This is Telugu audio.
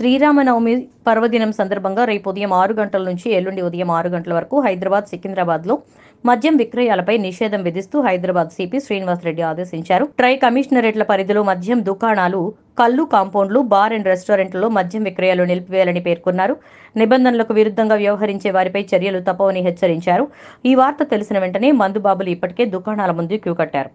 శ్రీరామనవమి పర్వదినం సందర్భంగా రేపు ఉదయం ఆరు గంటల నుంచి ఎల్లుండి ఉదయం ఆరు గంటల వరకు హైదరాబాద్ సికింద్రాబాద్లో మద్యం విక్రయాలపై నిషేధం విధిస్తూ హైదరాబాద్ సిపి శ్రీనివాసరెడ్డి ఆదేశించారు ట్రై కమిషనరేట్ల పరిధిలో మద్యం దుకాణాలు కళ్ళు కాంపౌండ్లు బార్ అండ్ రెస్టారెంట్లలో మద్యం విక్రయాలు నిలిపివేయాలని పేర్కొన్నారు నిబంధనలకు విరుద్ధంగా వ్యవహరించే వారిపై చర్యలు తప్పవని హెచ్చరించారు ఈ వార్త తెలిసిన వెంటనే మందుబాబులు ఇప్పటికే దుకాణాల ముందు క్యూ కట్టారు